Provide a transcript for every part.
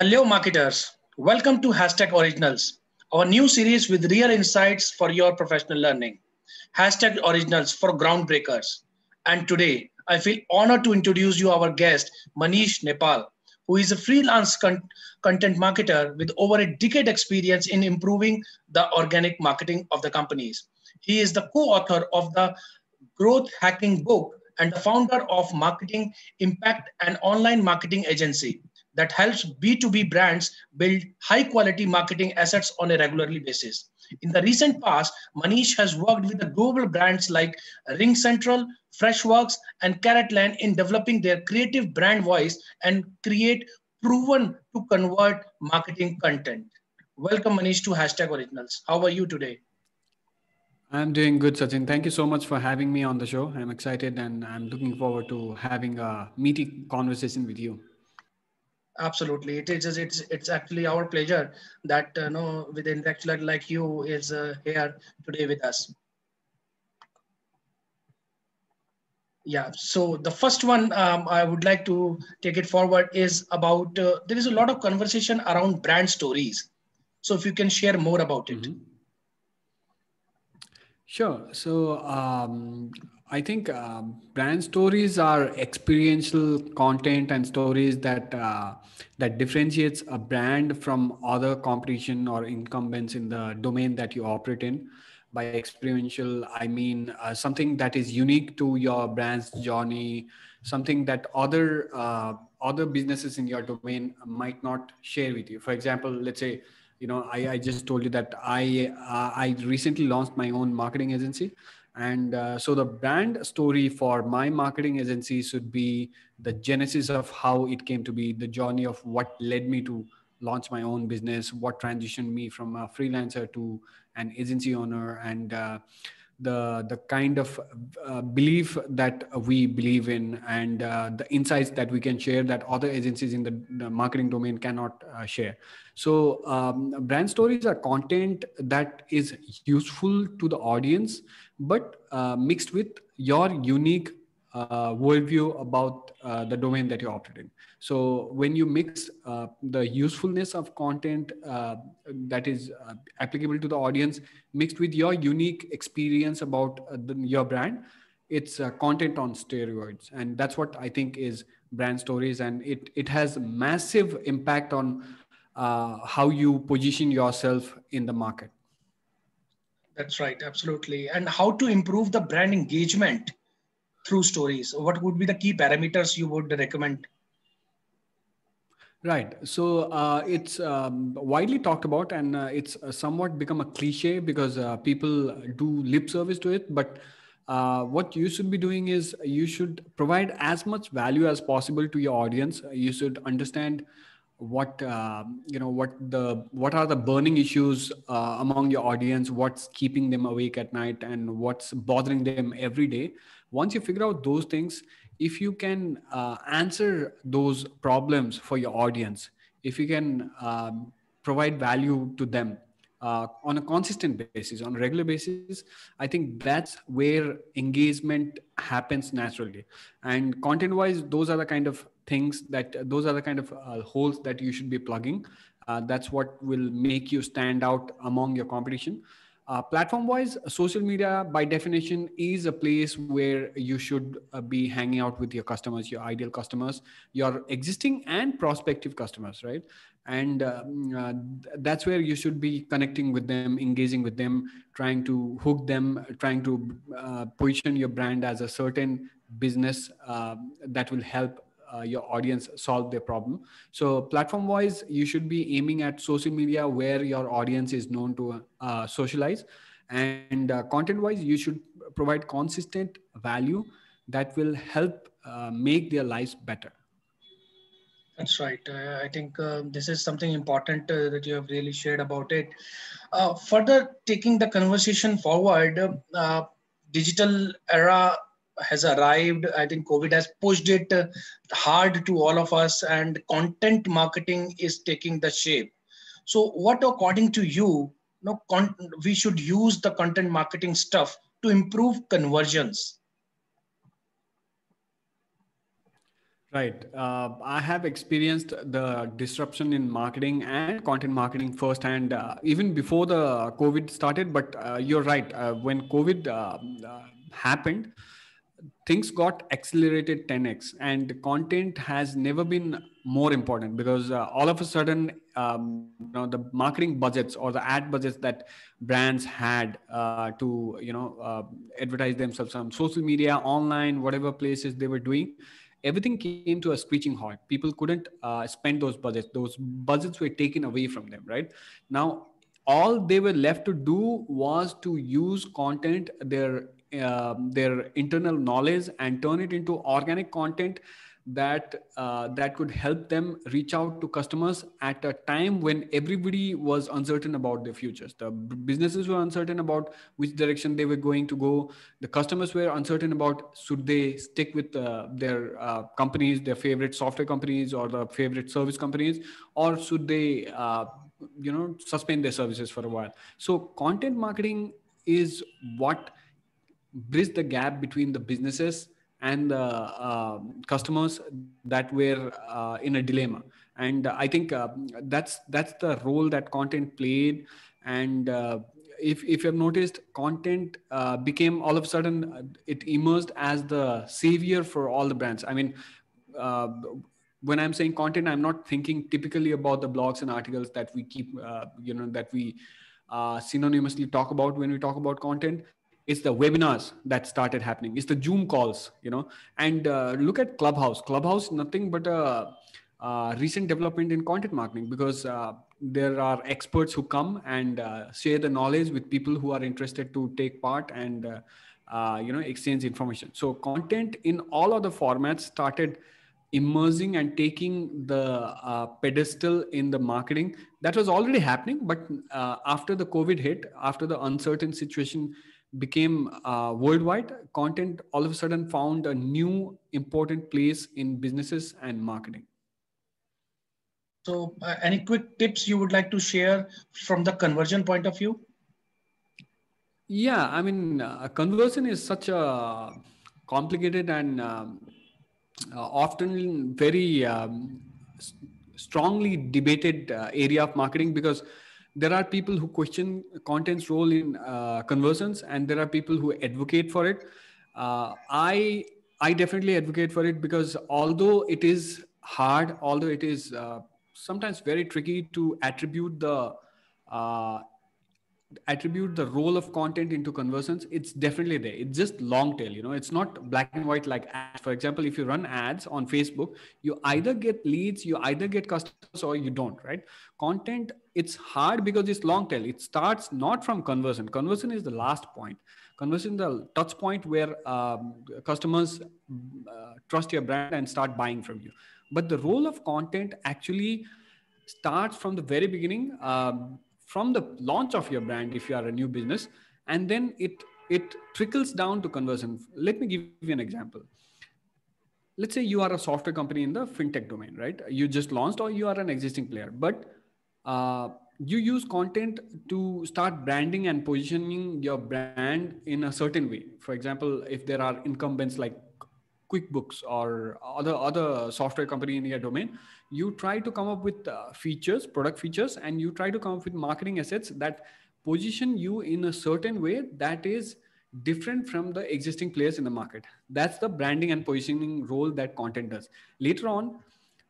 Hello, marketers. Welcome to Hashtag Originals, our new series with real insights for your professional learning. Hashtag Originals for groundbreakers. And today, I feel honored to introduce you our guest, Manish Nepal, who is a freelance con content marketer with over a decade experience in improving the organic marketing of the companies. He is the co-author of the Growth Hacking book and the founder of Marketing Impact and Online Marketing Agency that helps B2B brands build high quality marketing assets on a regularly basis. In the recent past, Manish has worked with the global brands like Ring Central, Freshworks, and Carrotland in developing their creative brand voice and create proven to convert marketing content. Welcome, Manish, to Hashtag Originals. How are you today? I'm doing good, Sachin. Thank you so much for having me on the show. I'm excited and I'm looking forward to having a meaty conversation with you absolutely it is it's it's actually our pleasure that you uh, know with intellectual like you is uh, here today with us yeah so the first one um, i would like to take it forward is about uh, there is a lot of conversation around brand stories so if you can share more about it mm-hmm. Sure. So um, I think uh, brand stories are experiential content and stories that uh, that differentiates a brand from other competition or incumbents in the domain that you operate in. By experiential, I mean uh, something that is unique to your brand's journey, something that other uh, other businesses in your domain might not share with you. For example, let's say you know I, I just told you that I uh, I recently launched my own marketing agency and uh, so the brand story for my marketing agency should be the genesis of how it came to be, the journey of what led me to launch my own business, what transitioned me from a freelancer to an agency owner, and uh, the the kind of uh, belief that we believe in, and uh, the insights that we can share that other agencies in the, the marketing domain cannot uh, share. So um, brand stories are content that is useful to the audience but uh, mixed with your unique uh, worldview about uh, the domain that you opted in. So when you mix uh, the usefulness of content uh, that is uh, applicable to the audience mixed with your unique experience about uh, the, your brand, it's content on steroids, and that's what I think is brand stories, and it it has massive impact on how you position yourself in the market. That's right, absolutely. And how to improve the brand engagement through stories? What would be the key parameters you would recommend? Right. So uh, it's um, widely talked about and uh, it's uh, somewhat become a cliche because uh, people do lip service to it. But uh, what you should be doing is you should provide as much value as possible to your audience. You should understand what uh, you know what the what are the burning issues uh, among your audience what's keeping them awake at night and what's bothering them every day once you figure out those things if you can uh, answer those problems for your audience if you can um, provide value to them uh, on a consistent basis on a regular basis i think that's where engagement happens naturally and content wise those are the kind of things that those are the kind of uh, holes that you should be plugging. Uh, that's what will make you stand out among your competition. Uh, platform wise, social media by definition is a place where you should uh, be hanging out with your customers, your ideal customers, your existing and prospective customers, right? And uh, mm, uh that's where you should be connecting with them, engaging with them, trying to hook them, trying to uh, position your brand as a certain business uh, that will help uh, your audience solve their problem. So platform wise, you should be aiming at social media where your audience is known to uh, socialize. And uh, content wise, you should provide consistent value that will help uh, make their lives better. That's right. I think uh, this is something important uh, that you have really shared about it. further, taking the conversation forward, digital era has arrived i think covid has pushed it uh, hard to all of us and content marketing is taking the shape so what according to you no, con- we should use the content marketing stuff to improve conversions Right. Uh, I have experienced the disruption in marketing and content marketing firsthand, uh, even before the COVID started. But uh, you're right. Uh, when COVID uh, happened, things got accelerated 10x and content has never been more important because uh, all of a sudden um, you know the marketing budgets or the ad budgets that brands had uh, to you know uh, advertise themselves on social media online whatever places they were doing everything came to a screeching halt people couldn't uh, spend those budgets those budgets were taken away from them right now all they were left to do was to use content their um, their internal knowledge and turn it into organic content that uh, that could help them reach out to customers at a time when everybody was uncertain about their futures the businesses were uncertain about which direction they were going to go the customers were uncertain about should they stick with uh, their uh, companies their favorite software companies or the favorite service companies or should they uh, you know suspend their services for a while so content marketing is what bridge the gap between the businesses and the uh, customers that were uh, in a dilemma and i think uh, that's that's the role that content played and uh, if, if you've noticed content uh, became all of a sudden uh, it emerged as the savior for all the brands i mean when i'm saying content i'm not thinking typically about the blogs and articles that we keep you know that we synonymously talk about when we talk about content it's the webinars that started happening it's the zoom calls you know and uh, look at clubhouse clubhouse nothing but a, a recent development in content marketing because uh, there are experts who come and uh, share the knowledge with people who are interested to take part and uh, uh, you know exchange information so content in all other formats started immersing and taking the uh, pedestal in the marketing that was already happening but uh, after the covid hit after the uncertain situation became uh, worldwide, content all of a sudden found a new important place in businesses and marketing. So, uh, any quick tips you would like to share from the conversion point of view? Yeah, I mean, uh, conversion is such a complicated and um, uh, often very um, strongly debated uh, area of marketing because there are people who question content's role in uh, conversions and there are people who advocate for it uh, i i definitely advocate for it because although it is hard although it is uh, sometimes very tricky to attribute the uh, attribute the role of content into conversions it's definitely there it's just long tail you know it's not black and white like ads for example if you run ads on facebook you either get leads you either get customers or you don't right content it's hard because it's long tail it starts not from conversion conversion is the last point conversion the touch point where um, customers uh, trust your brand and start buying from you but the role of content actually starts from the very beginning um, from the launch of your brand if you are a new business and then it it trickles down to conversion let me give you an example let's say you are a software company in the fintech domain right you just launched or you are an existing player but uh, you use content to start branding and positioning your brand in a certain way for example if there are incumbents like quickbooks or other other software company in your domain you try to come up with uh, features product features and you try to come up with marketing assets that position you in a certain way that is different from the existing players in the market that's the branding and positioning role that content does later on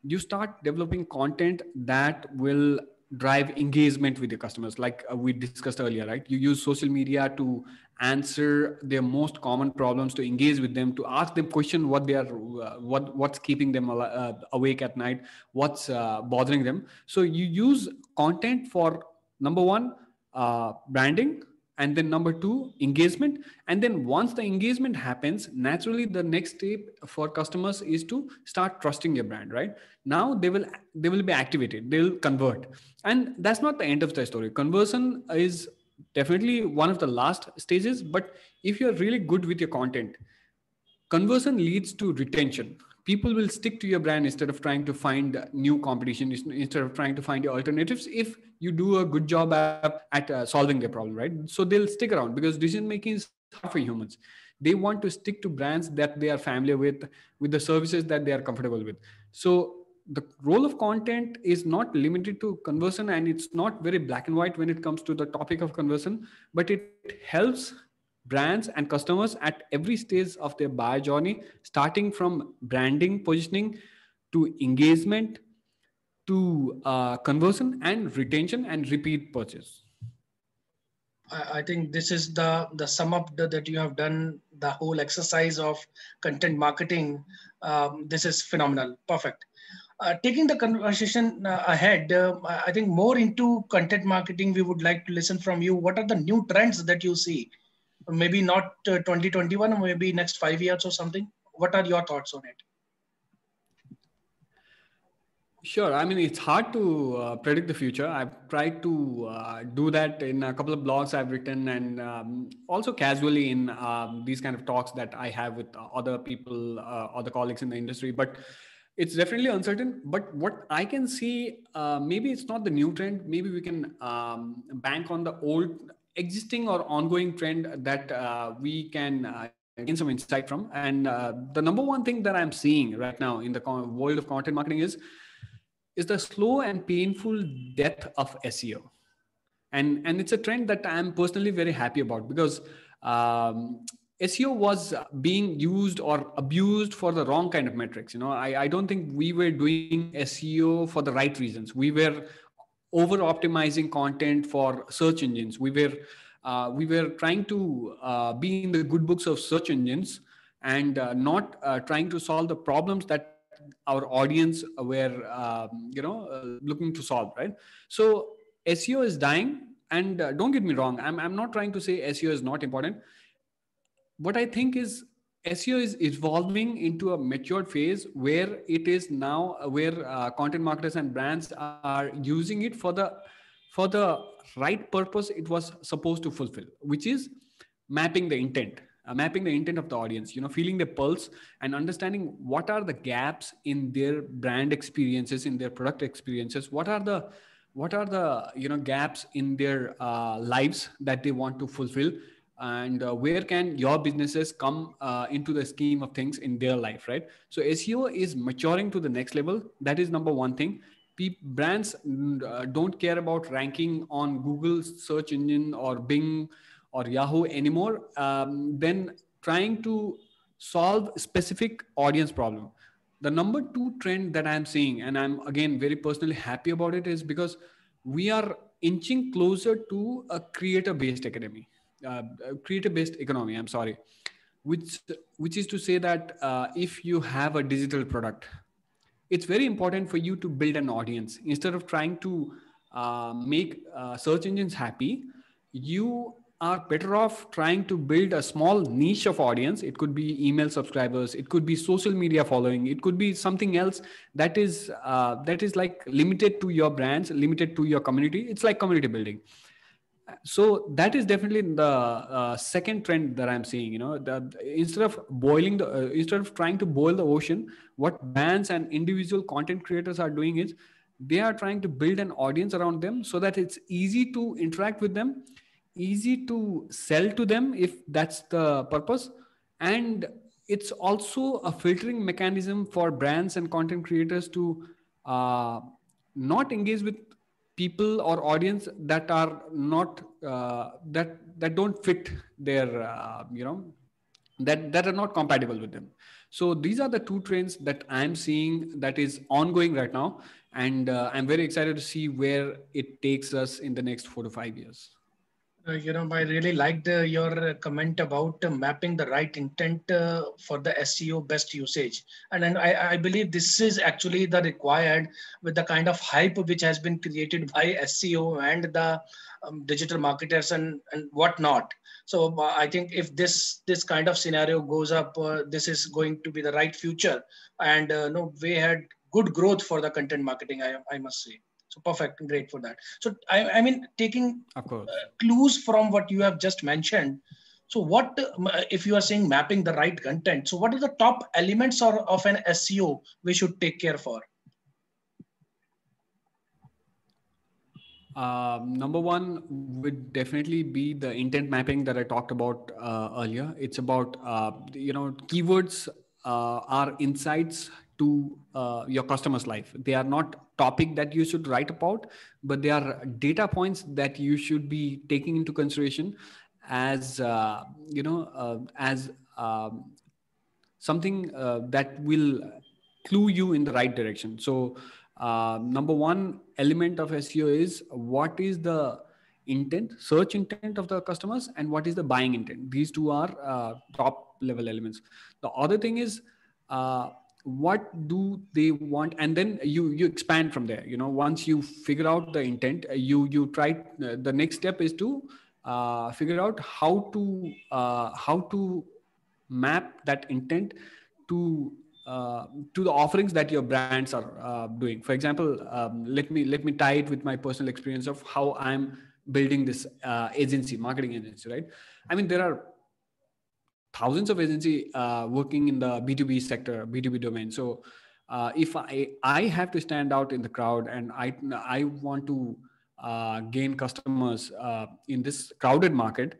you start developing content that will drive engagement with your customers like uh, we discussed earlier right you use social media to answer their most common problems to engage with them to ask them question what they are uh, what what's keeping them uh, awake at night what's uh, bothering them so you use content for number one uh, branding and then number two engagement and then once the engagement happens naturally the next step for customers is to start trusting your brand right now they will they will be activated they'll convert and that's not the end of the story conversion is definitely one of the last stages but if you're really good with your content conversion leads to retention people will stick to your brand instead of trying to find new competition instead of trying to find your alternatives if you do a good job at uh, solving their problem right so they'll stick around because decision making is tough for humans they want to stick to brands that they are familiar with with the services that they are comfortable with so the role of content is not limited to conversion and it's not very black and white when it comes to the topic of conversion but it helps brands and customers at every stage of their buyer journey, starting from branding positioning to engagement to uh, conversion and retention and repeat purchase. I think this is the, the sum up that you have done, the whole exercise of content marketing. Um, this is phenomenal. Perfect. Uh, taking the conversation uh, ahead, uh, I think more into content marketing, we would like to listen from you. What are the new trends that you see maybe not uh, 2021, maybe next five years or something? What are your thoughts on it? Sure. I mean, it's hard to uh, predict the future. I've tried to uh, do that in a couple of blogs I've written and um, also casually in um, these kind of talks that I have with other people, uh, other colleagues in the industry. But it's definitely uncertain. But what I can see, uh, maybe it's not the new trend. Maybe we can um, bank on the old existing or ongoing trend that uh, we can uh, gain some insight from. And uh, the number one thing that I'm seeing right now in the world of content marketing is is the slow and painful death of SEO. And and it's a trend that I'm personally very happy about because um, SEO was being used or abused for the wrong kind of metrics. You know, I, I don't think we were doing SEO for the right reasons. We were over optimizing content for search engines. We were uh, we were trying to uh, be in the good books of search engines and uh, not uh, trying to solve the problems that our audience were um, you know uh, looking to solve. Right. So SEO is dying, and uh, don't get me wrong. I'm I'm not trying to say SEO is not important. What I think is SEO is evolving into a matured phase where it is now where uh, content marketers and brands are using it for the for the right purpose it was supposed to fulfill, which is mapping the intent, uh, mapping the intent of the audience. You know, feeling the pulse and understanding what are the gaps in their brand experiences, in their product experiences. What are the what are the you know gaps in their uh, lives that they want to fulfill and uh, where can your businesses come uh, into the scheme of things in their life right so seo is maturing to the next level that is number one thing Pe- brands mm, uh, don't care about ranking on google search engine or bing or yahoo anymore um, then trying to solve specific audience problem the number two trend that i'm seeing and i'm again very personally happy about it is because we are inching closer to a creator based academy uh, uh creator based economy i'm sorry which which is to say that uh, if you have a digital product it's very important for you to build an audience instead of trying to uh, make uh, search engines happy you are better off trying to build a small niche of audience it could be email subscribers it could be social media following it could be something else that is uh, that is like limited to your brands limited to your community it's like community building so that is definitely the uh, second trend that i'm seeing you know that instead of boiling the uh, instead of trying to boil the ocean what bands and individual content creators are doing is they are trying to build an audience around them so that it's easy to interact with them easy to sell to them if that's the purpose and it's also a filtering mechanism for brands and content creators to uh, not engage with people or audience that are not uh, that that don't fit their uh, you know that that are not compatible with them so these are the two trends that i'm seeing that is ongoing right now and uh, i'm very excited to see where it takes us in the next 4 to 5 years uh, you know, I really liked uh, your uh, comment about uh, mapping the right intent uh, for the SEO best usage. And, and I, I, believe this is actually the required with the kind of hype which has been created by SEO and the um, digital marketers and, and whatnot. So uh, I think if this this kind of scenario goes up, this is going to be the right future. And no, we had good growth for the content marketing, I, I must say. So perfect, great for that. So I, I mean, taking uh, clues from what you have just mentioned. So what uh, if you are saying mapping the right content? So what are the top elements or of an SEO we should take care for? Uh, number one would definitely be the intent mapping that I talked about uh, earlier. It's about uh, you know keywords uh, are insights to uh, your customer's life. They are not topic that you should write about, but they are data points that you should be taking into consideration as uh, you know uh, as um, something uh, that will clue you in the right direction. So uh, number one element of SEO is what is the intent search intent of the customers and what is the buying intent these two are uh, top level elements the other thing is uh, what do they want and then you you expand from there you know once you figure out the intent uh, you you try uh, the next step is to uh, figure out how to uh, how to map that intent to uh, to the offerings that your brands are uh, doing for example um, let me let me tie it with my personal experience of how i'm building this agency marketing agency right i mean there are thousands of agency uh, working in the B2B sector, B2B domain. So uh, if I, I have to stand out in the crowd and I, I want to uh, gain customers uh, in this crowded market,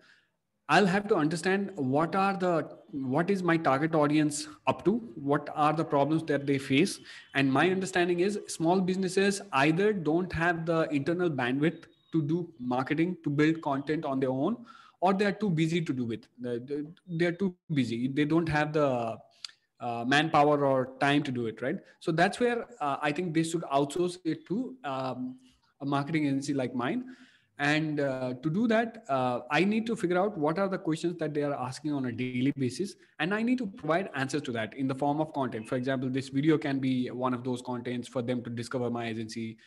I'll have to understand what are the what is my target audience up to, what are the problems that they face, and my understanding is small businesses either don't have the internal bandwidth to do marketing to build content on their own, or they are too busy to do it they are too busy they don't have the uh, manpower or time to do it right so that's where uh, i think they should outsource it to um, a marketing agency like mine and uh, to do that uh, i need to figure out what are the questions that they are asking on a daily basis and i need to provide answers to that in the form of content for example this video can be one of those contents for them to discover my agency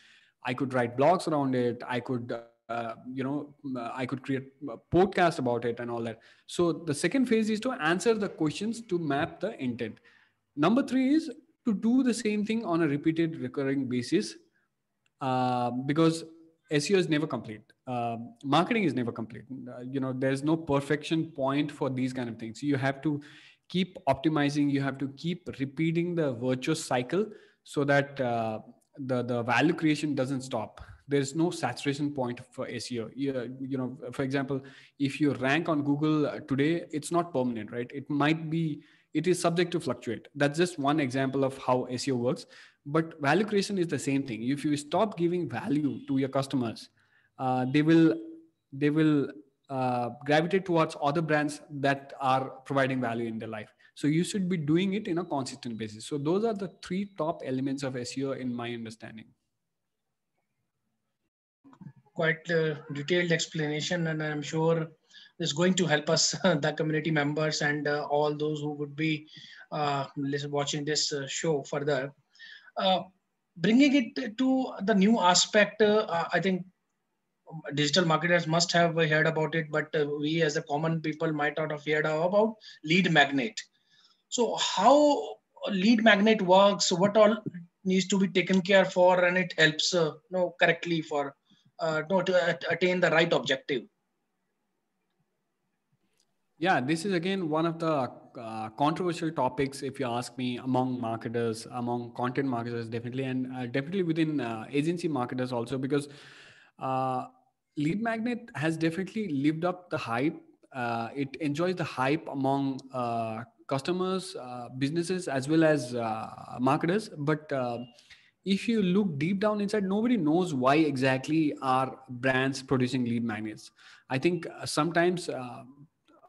i could write blogs around it i could uh, uh, you know uh, i could create a podcast about it and all that so the second phase is to answer the questions to map the intent number three is to do the same thing on a repeated recurring basis uh, because seo is never complete uh, marketing is never complete uh, you know there's no perfection point for these kind of things you have to keep optimizing you have to keep repeating the virtuous cycle so that uh, the the value creation doesn't stop there is no saturation point for SEO. You, you know, for example, if you rank on Google uh, today, it's not permanent, right? It might be, it is subject to fluctuate. That's just one example of how SEO works. But value creation is the same thing. If you stop giving value to your customers, uh, they will they will uh, gravitate towards other brands that are providing value in their life. So you should be doing it in a consistent basis. So those are the three top elements of SEO in my understanding quite a detailed explanation and I'm sure is going to help us, the community members and uh, all those who would be uh, watching this uh, show further. Uh, bringing it to the new aspect, uh, I think digital marketers must have heard about it, but uh, we as a common people might not have heard about lead magnet. So how lead magnet works, what all needs to be taken care for and it helps you know, correctly for uh, no, to attain the right objective yeah this is again one of the uh, controversial topics if you ask me among marketers among content marketers definitely and uh, definitely within uh, agency marketers also because uh, lead magnet has definitely lived up the hype uh, it enjoys the hype among uh, customers businesses as well as marketers but if you look deep down inside, nobody knows why exactly are brands producing lead magnets. I think uh, sometimes uh,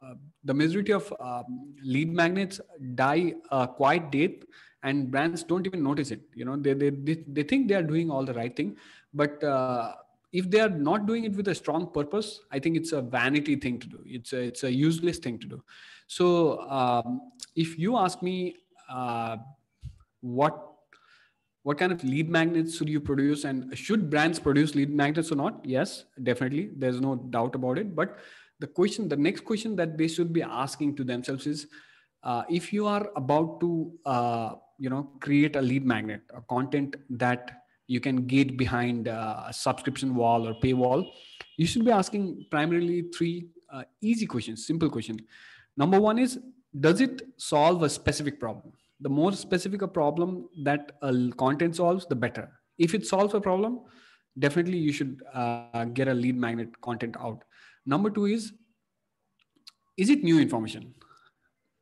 uh, the majority of um, lead magnets die uh, quite deep and brands don't even notice it. You know, they, they, they, they think they are doing all the right thing, but uh, if they are not doing it with a strong purpose, I think it's a vanity thing to do. It's a, it's a useless thing to do. So um, if you ask me uh, what what kind of lead magnets should you produce and should brands produce lead magnets or not yes definitely there's no doubt about it but the question the next question that they should be asking to themselves is uh, if you are about to uh, you know create a lead magnet a content that you can get behind uh, a subscription wall or paywall you should be asking primarily three uh, easy questions simple question number one is does it solve a specific problem the more specific a problem that a content solves, the better. If it solves a problem, definitely you should uh, get a lead magnet content out. Number two is, is it new information?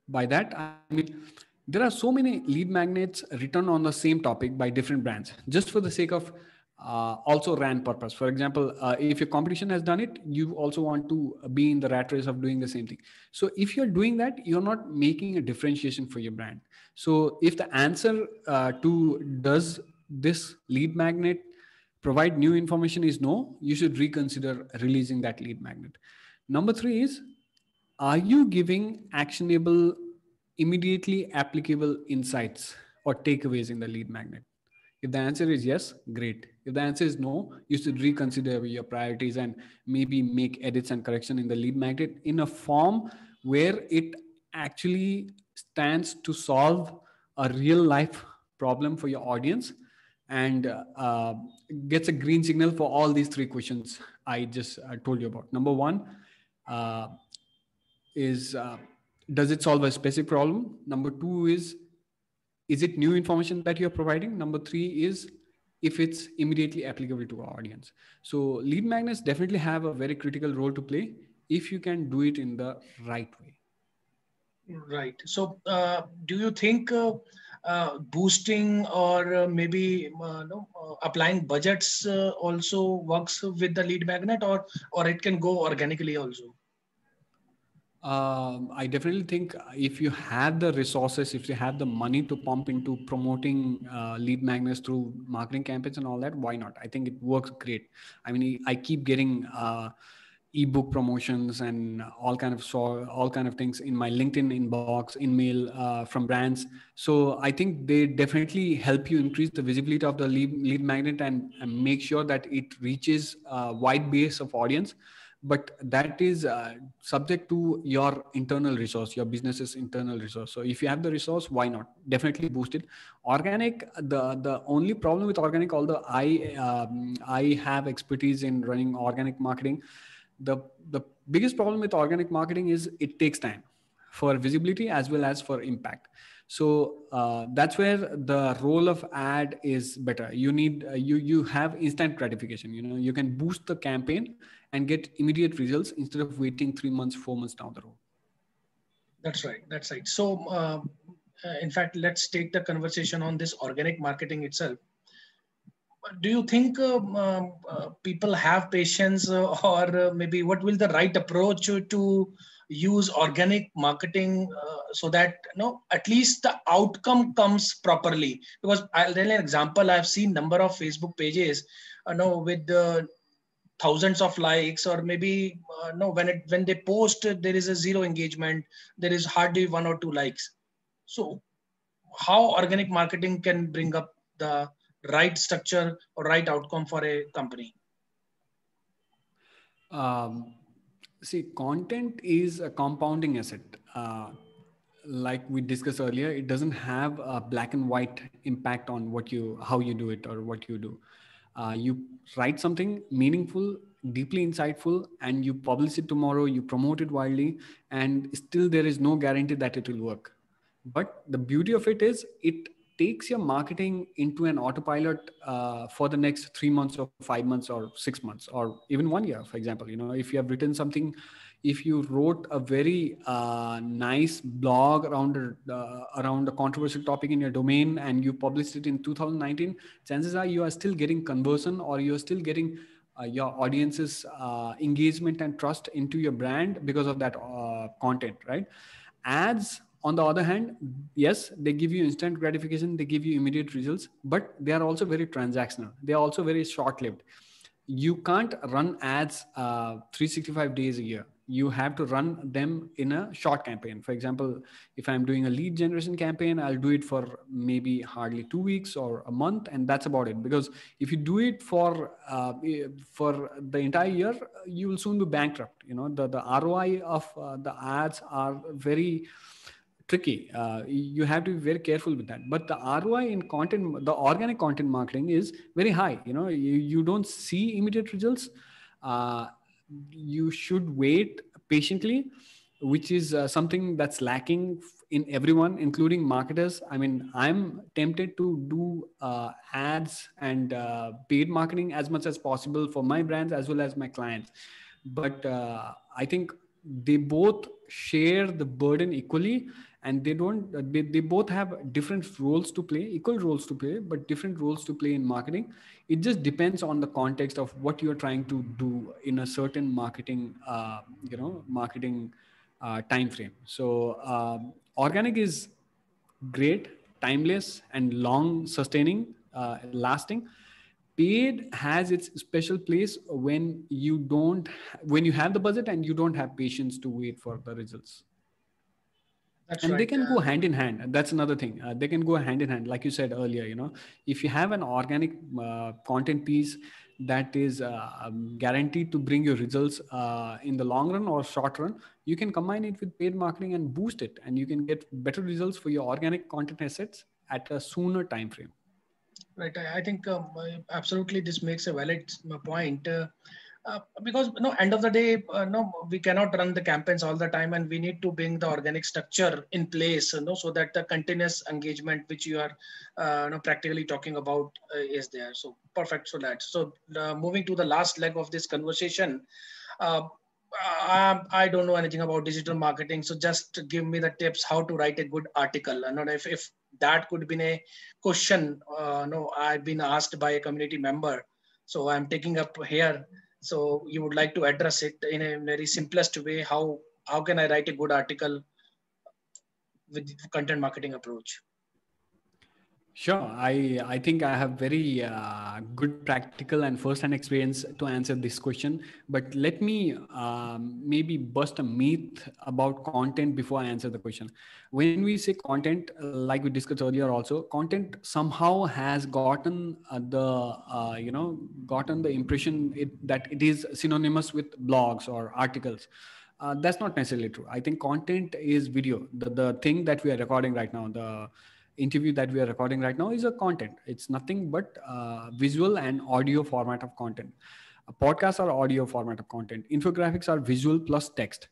By that, I mean, there are so many lead magnets written on the same topic by different brands. Just for the sake of uh, also ran purpose. For example, uh, if your competition has done it, you also want to be in the rat race of doing the same thing. So if you're doing that, you're not making a differentiation for your brand. So if the answer uh, to does this lead magnet provide new information is no, you should reconsider releasing that lead magnet. Number three is, are you giving actionable, immediately applicable insights or takeaways in the lead magnet? If the answer is yes, great. If the answer is no, you should reconsider your priorities and maybe make edits and correction in the lead magnet in a form where it actually stands to solve a real life problem for your audience and uh, gets a green signal for all these three questions I just uh, told you about. Number one uh, is uh, does it solve a specific problem? Number two is is it new information that you're providing number three is if it's immediately applicable to our audience so lead magnets definitely have a very critical role to play if you can do it in the right way right so uh, do you think uh, uh, boosting or uh, maybe uh, no, uh, applying budgets also works with the lead magnet or or it can go organically also um, I definitely think if you had the resources, if you had the money to pump into promoting uh, lead magnets through marketing campaigns and all that, why not? I think it works great. I mean, I keep getting uh, ebook promotions and all kind of so, all kind of things in my LinkedIn inbox, in mail uh, from brands. So I think they definitely help you increase the visibility of the lead, lead magnet and, and make sure that it reaches a uh, wide base of audience but that is uh, subject to your internal resource your business's internal resource so if you have the resource why not definitely boost it organic the the only problem with organic although i um, i have expertise in running organic marketing the the biggest problem with organic marketing is it takes time for visibility as well as for impact so uh, that's where the role of ad is better you need uh, you you have instant gratification you know you can boost the campaign and get immediate results instead of waiting three months four months down the road that's right that's right so um, uh, in fact let's take the conversation on this organic marketing itself do you think um, um, uh, people have patience uh, or uh, maybe what will the right approach to use organic marketing uh, so that you know at least the outcome comes properly because i'll tell you an example i've seen number of facebook pages you uh, know with uh, thousands of likes or maybe uh, no when it when they post there is a zero engagement there is hardly one or two likes so how organic marketing can bring up the right structure or right outcome for a company um, see content is a compounding asset uh, like we discussed earlier it doesn't have a black and white impact on what you how you do it or what you do uh, you write something meaningful deeply insightful and you publish it tomorrow you promote it widely and still there is no guarantee that it will work but the beauty of it is it takes your marketing into an autopilot uh, for the next three months or five months or six months or even one year for example you know if you have written something if you wrote a very uh, nice blog around a, uh, around a controversial topic in your domain and you published it in 2019 chances are you are still getting conversion or you're still getting uh, your audience's uh, engagement and trust into your brand because of that uh, content right ads on the other hand yes they give you instant gratification they give you immediate results but they are also very transactional they are also very short lived you can't run ads uh, 365 days a year you have to run them in a short campaign for example if i'm doing a lead generation campaign i'll do it for maybe hardly 2 weeks or a month and that's about it because if you do it for uh, eh, for the entire year you will soon be bankrupt you know the the roi of uh, the ads are very tricky. Uh, you have to be very careful with that. But the ROI in content, the organic content marketing is very high. You know, you, you don't see immediate results. Uh, you should wait patiently, which is uh, something that's lacking in everyone, including marketers. I mean, I'm tempted to do uh, ads and uh, paid marketing as much as possible for my brands as well as my clients. But uh, I think they both share the burden equally and they don't uh, they, they both have different roles to play equal roles to play but different roles to play in marketing it just depends on the context of what you're trying to do in a certain marketing uh, you know marketing uh, time frame so um, organic is great timeless and long sustaining uh, lasting paid has its special place when you don't when you have the budget and you don't have patience to wait for the results that's and right. they can go hand in hand. That's another thing. Uh, they can go hand in hand, like you said earlier. You know, if you have an organic uh, content piece that is uh, um, guaranteed to bring your results uh, in the long run or short run, you can combine it with paid marketing and boost it, and you can get better results for your organic content assets at a sooner time frame. Right. I, I think um, absolutely this makes a valid uh, point. Uh, uh, because you know, end of the day, uh, no, we cannot run the campaigns all the time, and we need to bring the organic structure in place, you know, so that the continuous engagement which you are, uh, you know, practically talking about uh, is there. So perfect for that. So moving to the last leg of this conversation, I, uh, um, I, don't know anything about digital marketing, so just give me the tips how to write a good article. And if if that could be a question, no, I've been asked by a community member, so I'm taking up here so you would like to address it in a very simplest way how how can i write a good article with content marketing approach Sure. I, I think I have very uh, good practical and first-hand experience to answer this question. But let me um, maybe bust a myth about content before I answer the question. When we say content, like we discussed earlier, also content somehow has gotten uh, the uh, you know gotten the impression it, that it is synonymous with blogs or articles. Uh, that's not necessarily true. I think content is video, the, the thing that we are recording right now, the interview that we are recording right now is a content. It's nothing but uh, visual and audio format of content. Podcasts are audio format of content. Infographics are visual plus text.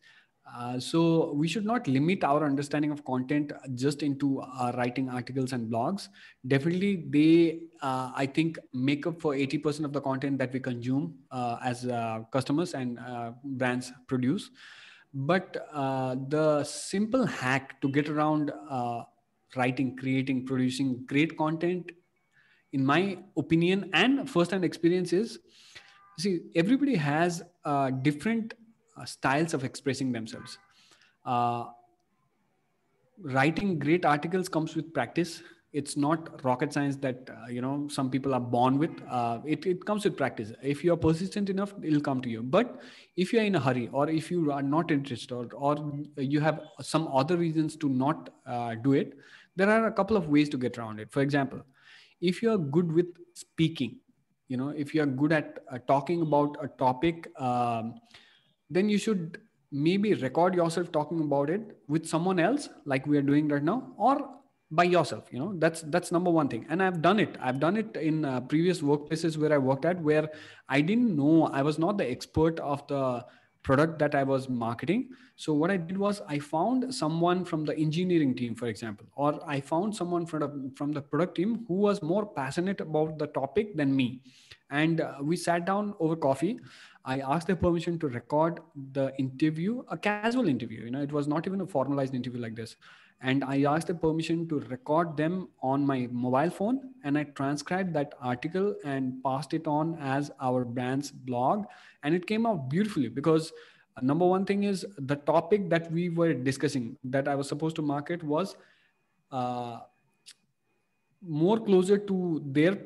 Uh, so we should not limit our understanding of content just into uh, writing articles and blogs definitely they uh, i think make up for 80% of the content that we consume uh, as uh, customers and uh, brands produce but the simple hack to get around writing creating producing great content in my opinion and first hand experience see everybody has uh, different uh, styles of expressing themselves uh, writing great articles comes with practice it's not rocket science that uh, you know some people are born with uh, it, it comes with practice if you are persistent enough it'll come to you but if you are in a hurry or if you are not interested or, or you have some other reasons to not uh, do it there are a couple of ways to get around it for example if you are good with speaking you know if you are good at uh, talking about a topic um, then you should maybe record yourself talking about it with someone else like we are doing right now or by yourself you know that's that's number one thing and i've done it i've done it in uh, previous workplaces where i worked at where i didn't know i was not the expert of the product that I was marketing. So what I did was I found someone from the engineering team, for example, or I found someone from the, from the product team who was more passionate about the topic than me. And uh, we sat down over coffee. I asked their permission to record the interview, a casual interview. You know, it was not even a formalized interview like this and I asked the permission to record them on my mobile phone. And I transcribed that article and passed it on as our brand's blog. And it came out beautifully because uh, number one thing is the topic that we were discussing that I was supposed to market was uh, more closer to their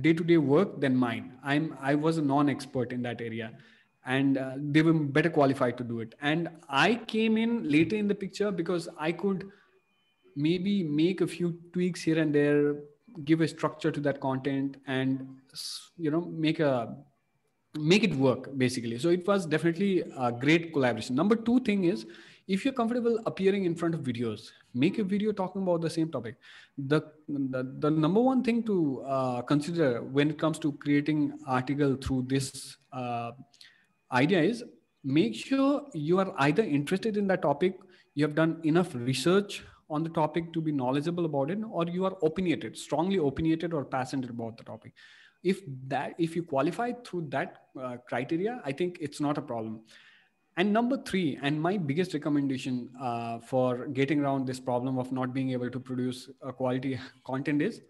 day to day work than mine. I'm I was a non expert in that area and uh, they were better qualified to do it and i came in later in the picture because i could maybe make a few tweaks here and there give a structure to that content and you know make a make it work basically so it was definitely a great collaboration number two thing is if you're comfortable appearing in front of videos make a video talking about the same topic the the, the number one thing to uh, consider when it comes to creating article through this uh, idea is make sure you are either interested in that topic, you have done enough research on the topic to be knowledgeable about it, or you are opinionated, strongly opinionated or passionate about the topic. If that, if you qualify through that uh, criteria, I think it's not a problem. And number three, and my biggest recommendation uh, for getting around this problem of not being able to produce a uh, quality content is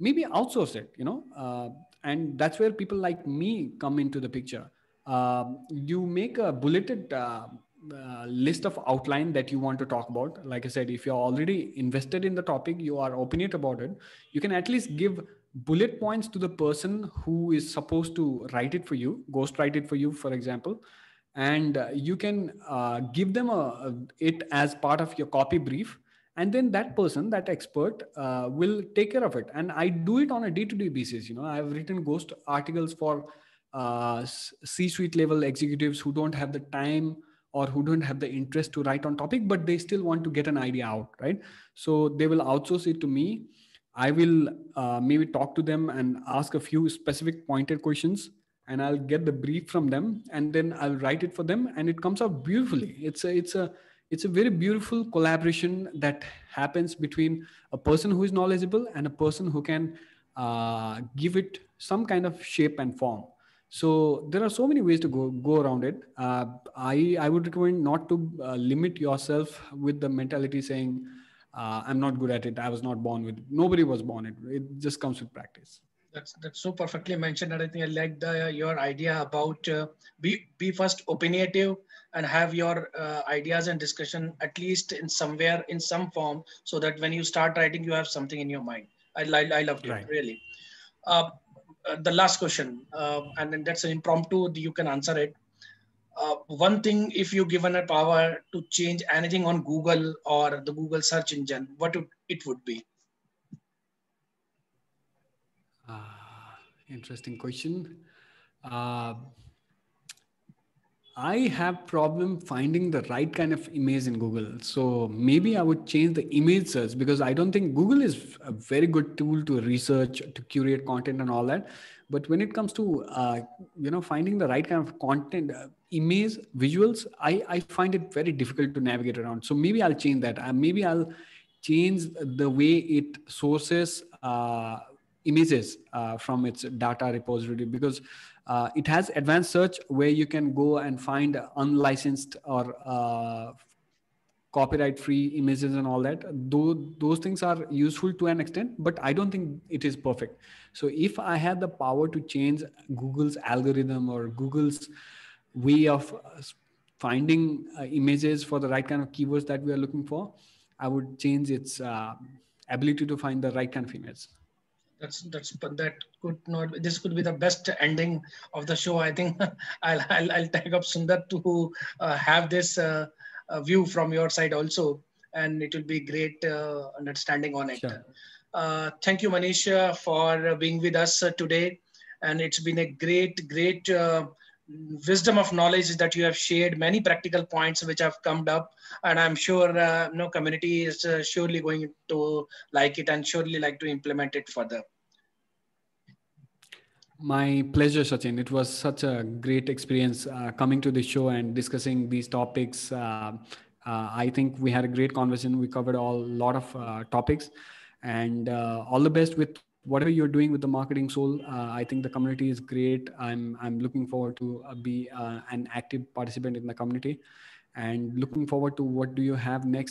maybe outsource it. You know, uh, and that's where people like me come into the picture um, you make a bulleted uh, uh, list of outline that you want to talk about like i said if you're already invested in the topic you are opinionate about it you can at least give bullet points to the person who is supposed to write it for you ghost write it for you for example and uh, you can uh, give them a, a, it as part of your copy brief and then that person that expert uh, will take care of it and i do it on a day-to-day basis you know i've written ghost articles for uh, C-suite level executives who don't have the time or who don't have the interest to write on topic, but they still want to get an idea out, right? So they will outsource it to me. I will uh, maybe talk to them and ask a few specific pointed questions, and I'll get the brief from them, and then I'll write it for them, and it comes out beautifully. It's a it's a it's a very beautiful collaboration that happens between a person who is knowledgeable and a person who can uh, give it some kind of shape and form so there are so many ways to go go around it uh, i i would recommend not to uh, limit yourself with the mentality saying uh, i'm not good at it i was not born with it. nobody was born it it just comes with practice that's that's so perfectly mentioned and i think i like the your idea about uh, be be first opinionative and have your uh, ideas and discussion at least in somewhere in some form so that when you start writing you have something in your mind i i, I loved it right. really uh, uh, the last question, um, and then that's an impromptu, you can answer it. Uh, one thing, if you given a power to change anything on Google or the Google search engine, what it would be? Ah, interesting question. Uh, I have problem finding the right kind of image in Google. So maybe I would change the image search because I don't think Google is a very good tool to research, to curate content and all that. But when it comes to uh, you know finding the right kind of content, uh, image, visuals, I, I find it very difficult to navigate around. So maybe I'll change that. Uh, maybe I'll change the way it sources uh, images uh, from its data repository because uh, it has advanced search where you can go and find unlicensed or uh, copyright free images and all that though those things are useful to an extent but i don't think it is perfect so if i had the power to change google's algorithm or google's way of uh, finding uh, images for the right kind of keywords that we are looking for i would change its uh, ability to find the right kind of images that's that's that could not this could be the best ending of the show i think I'll, I'll i'll tag up sundar to uh, have this uh, uh, view from your side also and it will be great uh, understanding on it sure. Uh, thank you manish for uh, being with us today and it's been a great great wisdom of knowledge that you have shared many practical points which have come up and i'm sure uh, no community is uh, surely going to like it and surely like to implement it further my pleasure sachin it was such a great experience uh, coming to the show and discussing these topics uh, uh, i think we had a great conversation we covered a lot of uh, topics and all the best with whatever you're doing with the marketing soul uh, i think the community is great i'm i'm looking forward to uh, be uh, an active participant in the community and looking forward to what do you have next